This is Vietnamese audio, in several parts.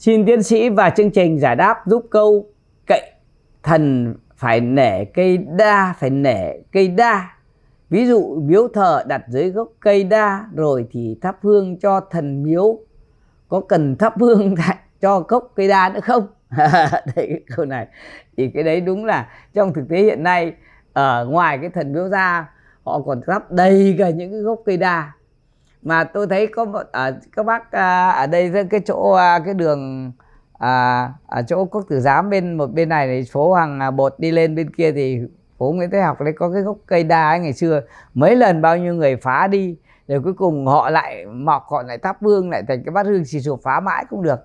Xin tiến sĩ và chương trình giải đáp giúp câu cậy thần phải nể cây đa, phải nể cây đa. Ví dụ miếu thờ đặt dưới gốc cây đa rồi thì thắp hương cho thần miếu. Có cần thắp hương tại cho gốc cây đa nữa không? đấy cái câu này thì cái đấy đúng là trong thực tế hiện nay ở ờ, ngoài cái thần miếu ra họ còn thắp đầy cả những cái gốc cây đa mà tôi thấy có một ở à, các bác à, ở đây cái chỗ à, cái đường à, ở à, chỗ quốc tử giám bên một bên này thì phố hàng à, bột đi lên bên kia thì phố nguyễn thế học đấy có cái gốc cây đa ấy ngày xưa mấy lần bao nhiêu người phá đi rồi cuối cùng họ lại mọc họ lại tháp vương lại thành cái bát hương xì sụp phá mãi cũng được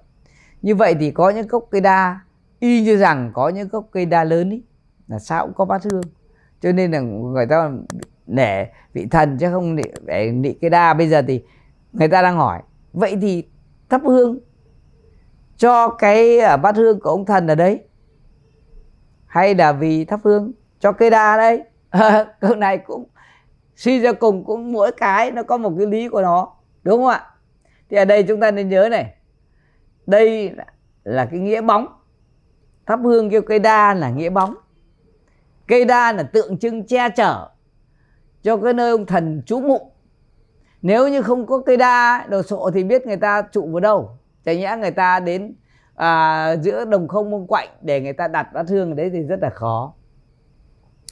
như vậy thì có những gốc cây đa y như rằng có những gốc cây đa lớn ý là sao cũng có bát hương cho nên là người ta để vị thần chứ không để nị cái đa bây giờ thì người ta đang hỏi vậy thì thắp hương cho cái à, bát hương của ông thần ở đấy hay là vì thắp hương cho cây đa đấy câu này cũng suy ra cùng cũng mỗi cái nó có một cái lý của nó đúng không ạ thì ở đây chúng ta nên nhớ này đây là cái nghĩa bóng thắp hương kêu cây đa là nghĩa bóng cây đa là tượng trưng che chở cho cái nơi ông thần trú ngụ. nếu như không có cây đa đồ sộ thì biết người ta trụ vào đâu chả nhẽ người ta đến à, giữa đồng không mông quạnh để người ta đặt bát hương đấy thì rất là khó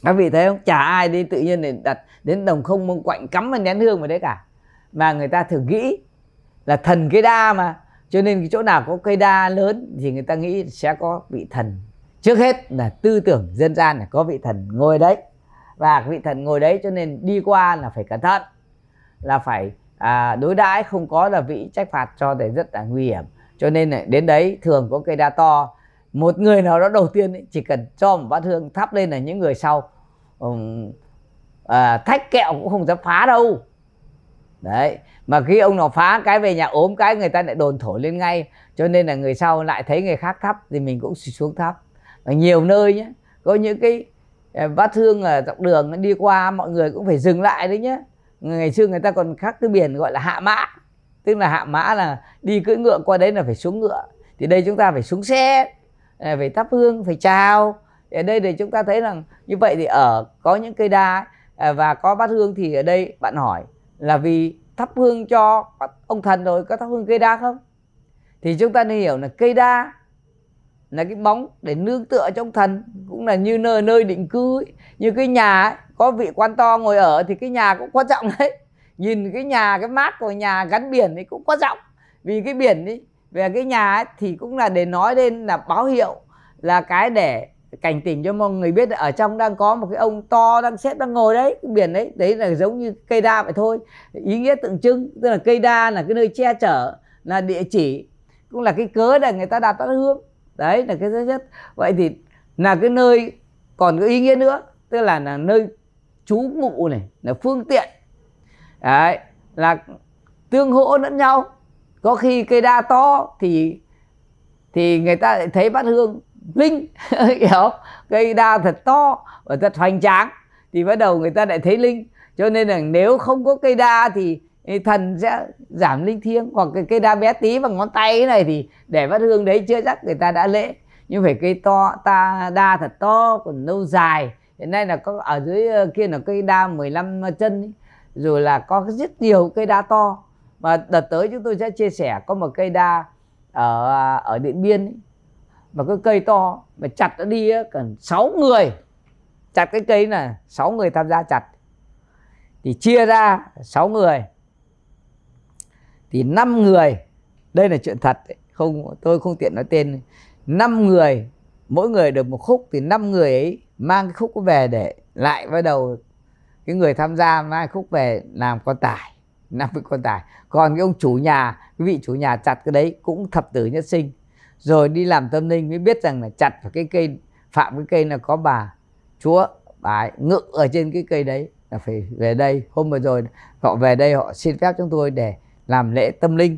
các vị thấy không chả ai đi tự nhiên để đặt đến đồng không mông quạnh cắm vào nén hương vào đấy cả mà người ta thường nghĩ là thần cây đa mà cho nên cái chỗ nào có cây đa lớn thì người ta nghĩ sẽ có vị thần trước hết là tư tưởng dân gian là có vị thần ngồi đấy và vị thần ngồi đấy cho nên đi qua là phải cẩn thận là phải à, đối đãi không có là vị trách phạt cho để rất là nguy hiểm cho nên là đến đấy thường có cây đa to một người nào đó đầu tiên chỉ cần cho một bát hương thắp lên là những người sau um, à, thách kẹo cũng không dám phá đâu đấy mà khi ông nào phá cái về nhà ốm cái người ta lại đồn thổi lên ngay cho nên là người sau lại thấy người khác thắp thì mình cũng xuống thắp và nhiều nơi nhé có những cái bát ờ, hương ở dọc đường đi qua mọi người cũng phải dừng lại đấy nhé ngày xưa người ta còn khắc cái biển gọi là hạ mã tức là hạ mã là đi cưỡi ngựa qua đấy là phải xuống ngựa thì đây chúng ta phải xuống xe ờ, phải thắp hương phải chào ở đây để chúng ta thấy rằng như vậy thì ở có những cây đa ờ, và có bát hương thì ở đây bạn hỏi là vì thắp hương cho ông thần rồi có thắp hương cây đa không thì chúng ta nên hiểu là cây đa là cái bóng để nương tựa trong thần cũng là như nơi nơi định cư ấy. như cái nhà ấy, có vị quan to ngồi ở thì cái nhà cũng quan trọng đấy nhìn cái nhà cái mát của nhà gắn biển thì cũng quan trọng vì cái biển ấy về cái nhà ấy, thì cũng là để nói lên là báo hiệu là cái để cảnh tỉnh cho mọi người biết là ở trong đang có một cái ông to đang xếp đang ngồi đấy cái biển đấy đấy là giống như cây đa vậy thôi ý nghĩa tượng trưng tức là cây đa là cái nơi che chở là địa chỉ cũng là cái cớ để người ta đặt bát hương đấy là cái thứ nhất vậy thì là cái nơi còn cái ý nghĩa nữa tức là là nơi trú ngụ này là phương tiện đấy là tương hỗ lẫn nhau có khi cây đa to thì thì người ta lại thấy bát hương linh hiểu cây đa thật to và thật hoành tráng thì bắt đầu người ta lại thấy linh cho nên là nếu không có cây đa thì thần sẽ giảm linh thiêng hoặc cái cây đa bé tí bằng ngón tay cái này thì để bát hương đấy chưa chắc người ta đã lễ nhưng phải cây to ta đa thật to còn lâu dài hiện nay là có ở dưới ờ, kia là cây đa 15 chân ấy. rồi là có rất nhiều cây đa to mà đợt tới chúng tôi sẽ chia sẻ có một cây đa ở ờ, ở điện biên ấy. mà cái cây to mà chặt nó đi ấy, cần 6 người chặt cái cây là 6 người tham gia chặt thì chia ra 6 người thì năm người đây là chuyện thật không tôi không tiện nói tên năm người mỗi người được một khúc thì năm người ấy mang cái khúc về để lại bắt đầu cái người tham gia mang khúc về làm con tải năm cái con tải còn cái ông chủ nhà cái vị chủ nhà chặt cái đấy cũng thập tử nhất sinh rồi đi làm tâm linh mới biết rằng là chặt vào cái cây phạm cái cây là có bà chúa bà ấy ngự ở trên cái cây đấy là phải về đây hôm vừa rồi họ về đây họ xin phép chúng tôi để làm lễ tâm linh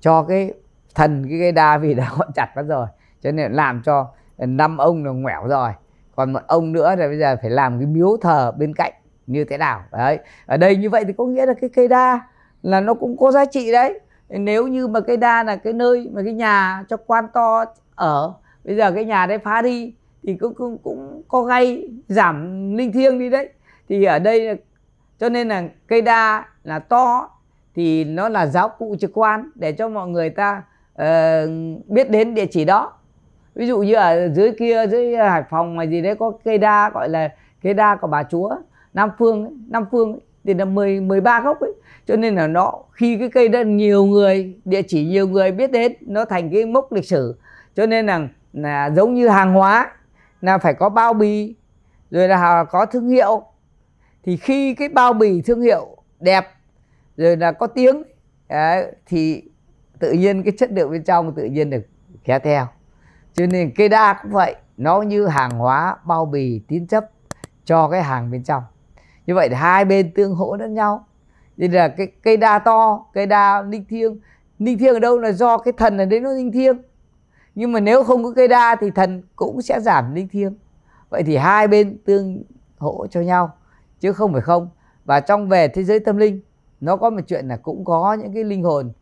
cho cái thần cái cây đa vì đã họ chặt mất rồi cho nên làm cho năm ông là ngoẻo rồi còn một ông nữa là bây giờ phải làm cái miếu thờ bên cạnh như thế nào đấy ở đây như vậy thì có nghĩa là cái cây đa là nó cũng có giá trị đấy nếu như mà cây đa là cái nơi mà cái nhà cho quan to ở bây giờ cái nhà đấy phá đi thì cũng cũng, cũng có gây giảm linh thiêng đi đấy thì ở đây là, cho nên là cây đa là to thì nó là giáo cụ trực quan để cho mọi người ta uh, biết đến địa chỉ đó ví dụ như ở dưới kia dưới hải phòng mà gì đấy có cây đa gọi là cây đa của bà chúa nam phương nam phương thì là 10 13 gốc ấy cho nên là nó khi cái cây đó nhiều người địa chỉ nhiều người biết đến nó thành cái mốc lịch sử cho nên là, là giống như hàng hóa là phải có bao bì rồi là có thương hiệu thì khi cái bao bì thương hiệu đẹp rồi là có tiếng đấy, thì tự nhiên cái chất lượng bên trong tự nhiên được kéo theo cho nên cây đa cũng vậy nó như hàng hóa bao bì tín chấp cho cái hàng bên trong như vậy hai bên tương hỗ lẫn nhau nên là cái cây đa to cây đa linh thiêng linh thiêng ở đâu là do cái thần ở đấy nó linh thiêng nhưng mà nếu không có cây đa thì thần cũng sẽ giảm linh thiêng vậy thì hai bên tương hỗ cho nhau chứ không phải không và trong về thế giới tâm linh nó có một chuyện là cũng có những cái linh hồn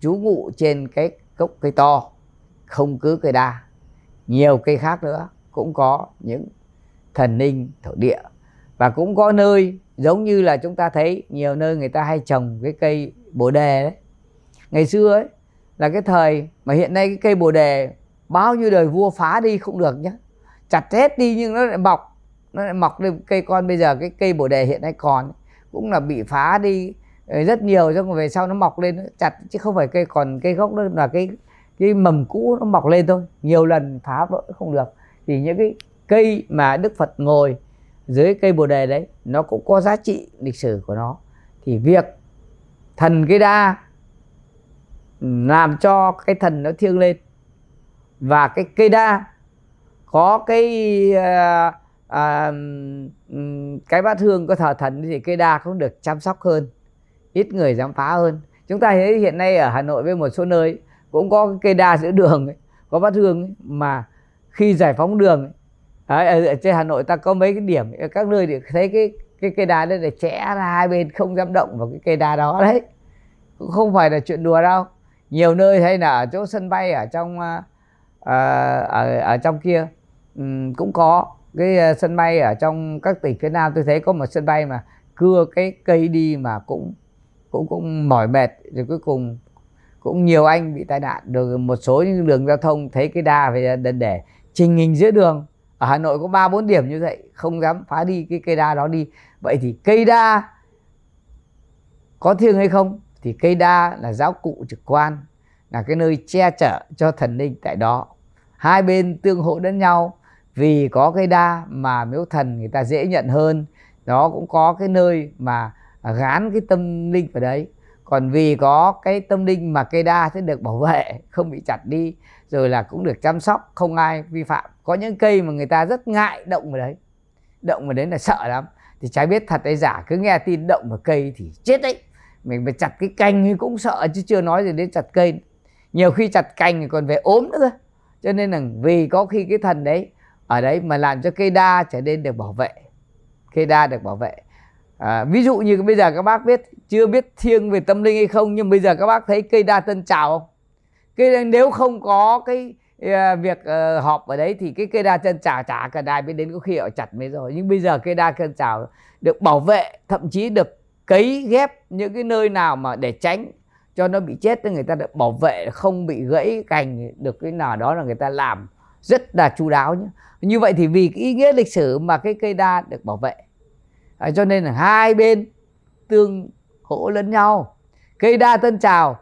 trú ngụ trên cái cốc cây to không cứ cây đa nhiều cây khác nữa cũng có những thần linh thổ địa và cũng có nơi giống như là chúng ta thấy nhiều nơi người ta hay trồng cái cây bồ đề đấy ngày xưa ấy là cái thời mà hiện nay cái cây bồ đề bao nhiêu đời vua phá đi không được nhá chặt hết đi nhưng nó lại mọc nó lại mọc lên cây con bây giờ cái cây bồ đề hiện nay còn cũng là bị phá đi Ờ, rất nhiều xong rồi về sau nó mọc lên chặt chứ không phải cây còn cây gốc đó là cái cái mầm cũ nó mọc lên thôi nhiều lần phá vỡ không được thì những cái cây mà đức phật ngồi dưới cây bồ đề đấy nó cũng có giá trị lịch sử của nó thì việc thần cây đa làm cho cái thần nó thiêng lên và cái cây đa có cái à, à, cái bát hương có thờ thần thì cây đa cũng được chăm sóc hơn ít người dám phá hơn chúng ta thấy hiện nay ở Hà Nội với một số nơi cũng có cây đa giữa đường ấy, có bát hương ấy, mà khi giải phóng đường ấy, ở, trên Hà Nội ta có mấy cái điểm các nơi thì thấy cái cái cây đa đấy để chẽ ra hai bên không dám động vào cái cây đa đó đấy cũng không phải là chuyện đùa đâu nhiều nơi hay là ở chỗ sân bay ở trong à, à ở ở trong kia um, cũng có cái à, sân bay ở trong các tỉnh phía Nam tôi thấy có một sân bay mà cưa cái cây đi mà cũng cũng cũng mỏi mệt rồi cuối cùng cũng nhiều anh bị tai nạn rồi một số những đường giao thông thấy cái đà về đần để trình hình giữa đường ở Hà Nội có ba bốn điểm như vậy không dám phá đi cái cây đa đó đi vậy thì cây đa có thiêng hay không thì cây đa là giáo cụ trực quan là cái nơi che chở cho thần linh tại đó hai bên tương hộ lẫn nhau vì có cây đa mà miếu thần người ta dễ nhận hơn đó cũng có cái nơi mà gán cái tâm linh vào đấy còn vì có cái tâm linh mà cây đa sẽ được bảo vệ không bị chặt đi rồi là cũng được chăm sóc không ai vi phạm có những cây mà người ta rất ngại động vào đấy động vào đấy là sợ lắm thì trái biết thật hay giả cứ nghe tin động vào cây thì chết đấy mình phải chặt cái cành thì cũng sợ chứ chưa nói gì đến chặt cây nhiều khi chặt cành thì còn về ốm nữa cho nên là vì có khi cái thần đấy ở đấy mà làm cho cây đa trở nên được bảo vệ cây đa được bảo vệ à, ví dụ như bây giờ các bác biết chưa biết thiêng về tâm linh hay không nhưng bây giờ các bác thấy cây đa tân trào không cây nếu không có cái uh, việc uh, họp ở đấy thì cái cây đa tân trào chả cả đài biết đến có khi họ chặt mới rồi nhưng bây giờ cây đa tân trào được bảo vệ thậm chí được cấy ghép những cái nơi nào mà để tránh cho nó bị chết thì người ta được bảo vệ không bị gãy cành được cái nào đó là người ta làm rất là chú đáo nhé như vậy thì vì cái ý nghĩa lịch sử mà cái cây đa được bảo vệ à, cho nên là hai bên tương hỗ lẫn nhau cây đa tân trào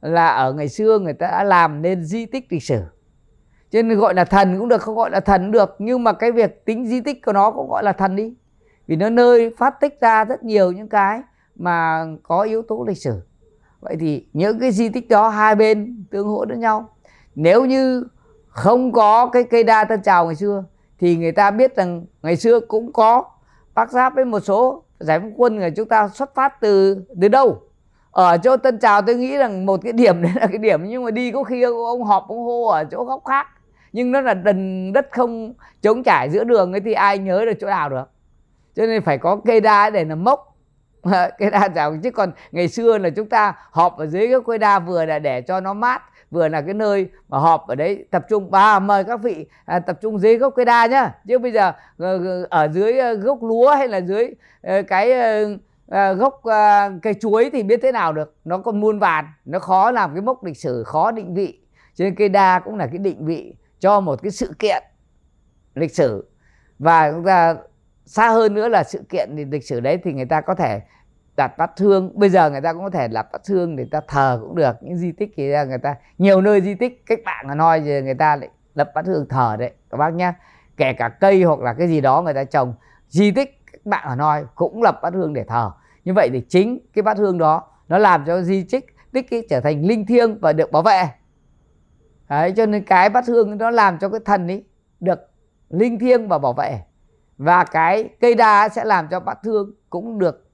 là ở ngày xưa người ta đã làm nên di tích lịch sử cho nên gọi là thần cũng được không gọi là thần cũng được nhưng mà cái việc tính di tích của nó cũng gọi là thần đi vì nó nơi phát tích ra rất nhiều những cái mà có yếu tố lịch sử vậy thì những cái di tích đó hai bên tương hỗ lẫn nhau nếu như không có cái cây đa tân trào ngày xưa thì người ta biết rằng ngày xưa cũng có bác giáp với một số giải phóng quân người chúng ta xuất phát từ từ đâu ở chỗ tân trào tôi nghĩ rằng một cái điểm đấy là cái điểm nhưng mà đi có khi ông họp ông hô ở chỗ góc khác nhưng nó là đần đất không chống trải giữa đường ấy thì ai nhớ được chỗ nào được cho nên phải có cây đa để làm mốc cây đa rào chứ còn ngày xưa là chúng ta họp ở dưới cái cây đa vừa là để cho nó mát vừa là cái nơi mà họp ở đấy tập trung và mời các vị à, tập trung dưới gốc cây đa nhá chứ bây giờ ờ, ờ, ở dưới ờ, gốc lúa hay là dưới cái gốc cây chuối thì biết thế nào được nó còn muôn vàn nó khó làm cái mốc lịch sử khó định vị cho nên cây đa cũng là cái định vị cho một cái sự kiện lịch sử và chúng à, ta xa hơn nữa là sự kiện thì lịch sử đấy thì người ta có thể đặt bát thương bây giờ người ta cũng có thể đặt bát thương để ta thờ cũng được những di tích thì người ta nhiều nơi di tích cách mạng hà noi thì người ta lại lập bát thương thờ đấy các bác nhá kể cả cây hoặc là cái gì đó người ta trồng di tích các bạn ở noi cũng lập bát hương để thờ như vậy thì chính cái bát hương đó nó làm cho di tích tích ấy trở thành linh thiêng và được bảo vệ đấy cho nên cái bát hương nó làm cho cái thần ấy được linh thiêng và bảo vệ và cái cây đa sẽ làm cho bát hương cũng được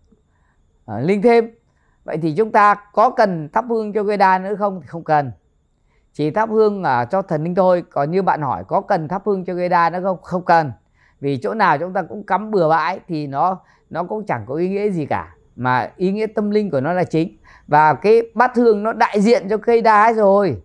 à, ờ, linh thêm vậy thì chúng ta có cần thắp hương cho gây đa nữa không thì không cần chỉ thắp hương à, cho thần linh thôi còn như bạn hỏi có cần thắp hương cho gây đa nữa không không cần vì chỗ nào chúng ta cũng cắm bừa bãi thì nó nó cũng chẳng có ý nghĩa gì cả mà ý nghĩa tâm linh của nó là chính và cái bát hương nó đại diện cho cây đá rồi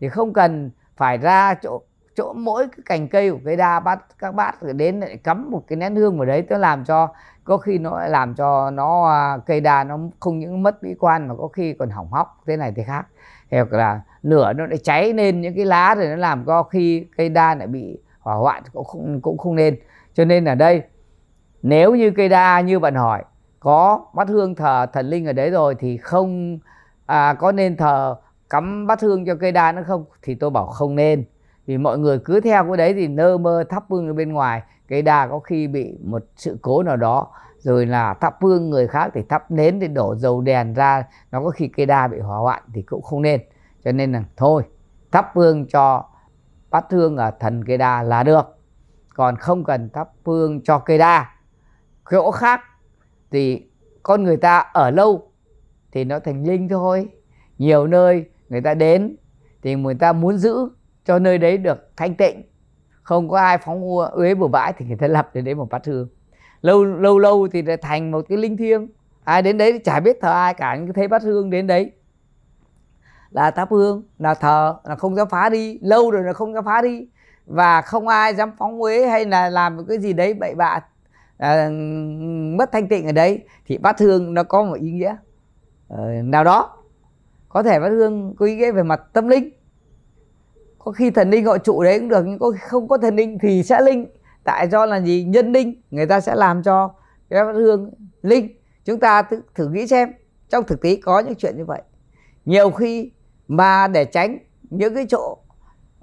thì không cần phải ra chỗ chỗ mỗi cái cành cây của cây đa bát các bát rồi đến lại cắm một cái nén hương vào đấy tôi làm cho có khi nó lại làm cho nó à, cây đa nó không những mất mỹ quan mà có khi còn hỏng hóc thế này thế khác hoặc là lửa nó lại cháy lên những cái lá rồi nó làm có khi cây đa lại bị hỏa hoạn cũng không, cũng không nên cho nên ở đây nếu như cây đa như bạn hỏi có bát hương thờ thần linh ở đấy rồi thì không à, có nên thờ cắm bát hương cho cây đa nữa không thì tôi bảo không nên thì mọi người cứ theo cái đấy thì nơ mơ thắp hương ở bên ngoài cây đa có khi bị một sự cố nào đó rồi là thắp hương người khác thì thắp nến thì đổ dầu đèn ra nó có khi cây đa bị hỏa hoạn thì cũng không nên cho nên là thôi thắp hương cho bát hương ở thần cây đa là được còn không cần thắp hương cho cây đa chỗ khác thì con người ta ở lâu thì nó thành linh thôi nhiều nơi người ta đến thì người ta muốn giữ cho nơi đấy được thanh tịnh không có ai phóng uế bừa bãi thì người ta lập đến đấy một bát hương lâu lâu lâu thì lại thành một cái linh thiêng ai đến đấy thì chả biết thờ ai cả nhưng thấy bát hương đến đấy là thắp hương là thờ là không dám phá đi lâu rồi là không dám phá đi và không ai dám phóng uế hay là làm một cái gì đấy bậy bạ à, mất thanh tịnh ở đấy thì bát hương nó có một ý nghĩa uh, nào đó có thể bát hương có ý nghĩa về mặt tâm linh có khi thần linh gọi trụ đấy cũng được nhưng có không có thần linh thì sẽ linh tại do là gì nhân linh người ta sẽ làm cho cái bát hương linh chúng ta thử, thử nghĩ xem trong thực tế có những chuyện như vậy nhiều khi mà để tránh những cái chỗ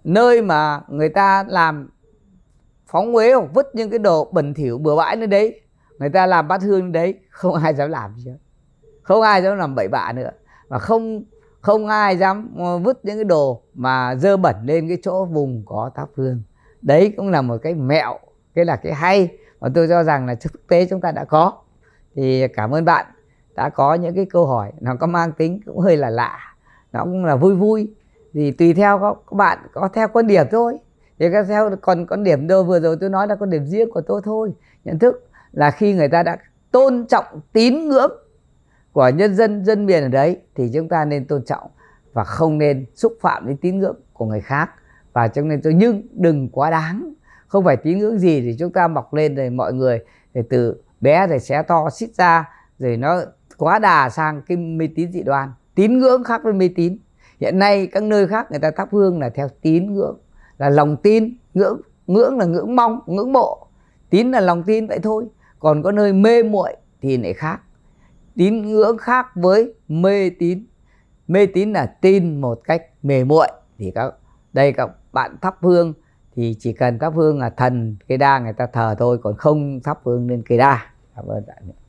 nơi mà người ta làm phóng uế hoặc vứt những cái đồ bẩn thỉu bừa bãi nơi đấy người ta làm bát hương đấy không ai dám làm gì không ai dám làm bậy bạ nữa và không không ai dám vứt những cái đồ mà dơ bẩn lên cái chỗ vùng có tháp hương đấy cũng là một cái mẹo cái là cái hay và tôi cho rằng là thực tế chúng ta đã có thì cảm ơn bạn đã có những cái câu hỏi nó có mang tính cũng hơi là lạ nó cũng là vui vui thì tùy theo các bạn có theo quan điểm thôi thì các theo còn con điểm đâu vừa rồi tôi nói là con điểm riêng của tôi thôi nhận thức là khi người ta đã tôn trọng tín ngưỡng của nhân dân dân miền ở đấy thì chúng ta nên tôn trọng và không nên xúc phạm đến tín ngưỡng của người khác và chúng nên tôi nhưng đừng quá đáng không phải tín ngưỡng gì thì chúng ta mọc lên rồi mọi người để từ bé rồi xé to xít ra rồi nó quá đà sang cái mê tín dị đoan tín ngưỡng khác với mê tín hiện nay các nơi khác người ta thắp hương là theo tín ngưỡng là lòng tin ngưỡng ngưỡng là ngưỡng mong ngưỡng mộ tín là lòng tin vậy thôi còn có nơi mê muội thì lại khác tín ngưỡng khác với mê tín mê tín là tin một cách mề muội thì các đây các bạn thắp hương thì chỉ cần thắp hương là thần cây đa người ta thờ thôi còn không thắp hương lên cây đa cảm ơn bạn